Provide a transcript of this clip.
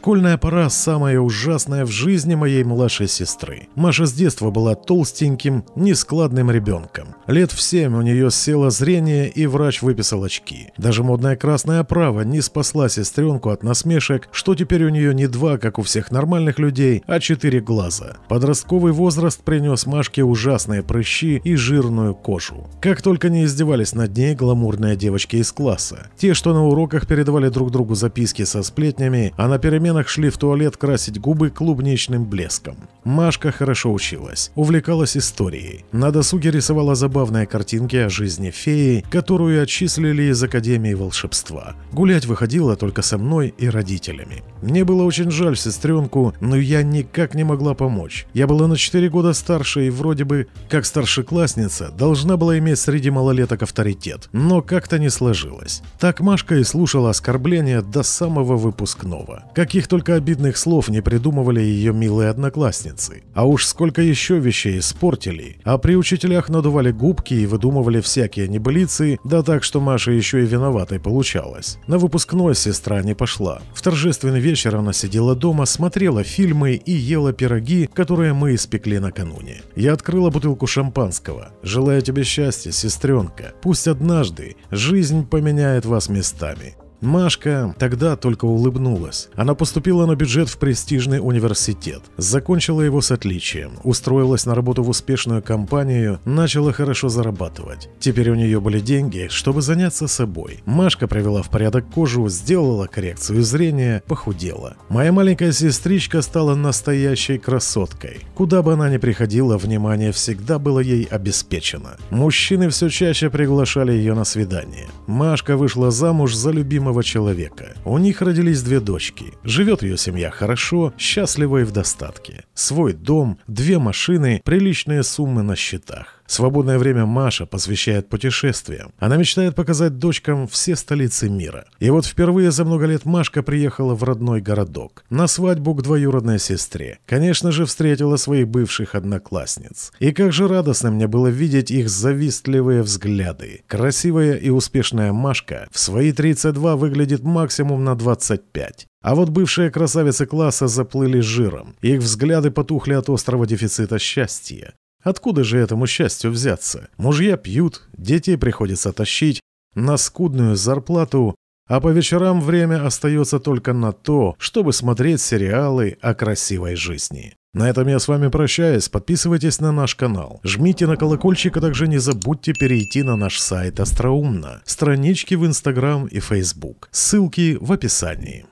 Школьная пора – самая ужасная в жизни моей младшей сестры. Маша с детства была толстеньким, нескладным ребенком. Лет в семь у нее село зрение, и врач выписал очки. Даже модная красная оправа не спасла сестренку от насмешек, что теперь у нее не два, как у всех нормальных людей, а четыре глаза. Подростковый возраст принес Машке ужасные прыщи и жирную кожу. Как только не издевались над ней гламурные девочки из класса. Те, что на уроках передавали друг другу записки со сплетнями, а на перемен переменах шли в туалет красить губы клубничным блеском. Машка хорошо училась, увлекалась историей. На досуге рисовала забавные картинки о жизни феи, которую отчислили из Академии волшебства. Гулять выходила только со мной и родителями. Мне было очень жаль сестренку, но я никак не могла помочь. Я была на 4 года старше и вроде бы, как старшеклассница, должна была иметь среди малолеток авторитет, но как-то не сложилось. Так Машка и слушала оскорбления до самого выпускного. Каких только обидных слов не придумывали ее милые одноклассницы лестницы. А уж сколько еще вещей испортили. А при учителях надували губки и выдумывали всякие небылицы, да так, что Маша еще и виноватой получалась. На выпускной сестра не пошла. В торжественный вечер она сидела дома, смотрела фильмы и ела пироги, которые мы испекли накануне. Я открыла бутылку шампанского. Желаю тебе счастья, сестренка. Пусть однажды жизнь поменяет вас местами. Машка тогда только улыбнулась. Она поступила на бюджет в престижный университет, закончила его с отличием, устроилась на работу в успешную компанию, начала хорошо зарабатывать. Теперь у нее были деньги, чтобы заняться собой. Машка привела в порядок кожу, сделала коррекцию зрения, похудела. Моя маленькая сестричка стала настоящей красоткой. Куда бы она ни приходила, внимание всегда было ей обеспечено. Мужчины все чаще приглашали ее на свидание. Машка вышла замуж за любимого самого человека. У них родились две дочки. Живет ее семья хорошо, счастлива и в достатке. Свой дом, две машины, приличные суммы на счетах. Свободное время Маша посвящает путешествиям. Она мечтает показать дочкам все столицы мира. И вот впервые за много лет Машка приехала в родной городок. На свадьбу к двоюродной сестре. Конечно же, встретила своих бывших одноклассниц. И как же радостно мне было видеть их завистливые взгляды. Красивая и успешная Машка в свои 32 выглядит максимум на 25. А вот бывшие красавицы класса заплыли жиром. Их взгляды потухли от острого дефицита счастья. Откуда же этому счастью взяться? Мужья пьют, детей приходится тащить, на скудную зарплату, а по вечерам время остается только на то, чтобы смотреть сериалы о красивой жизни. На этом я с вами прощаюсь, подписывайтесь на наш канал, жмите на колокольчик, а также не забудьте перейти на наш сайт Остроумно, странички в Инстаграм и Фейсбук, ссылки в описании.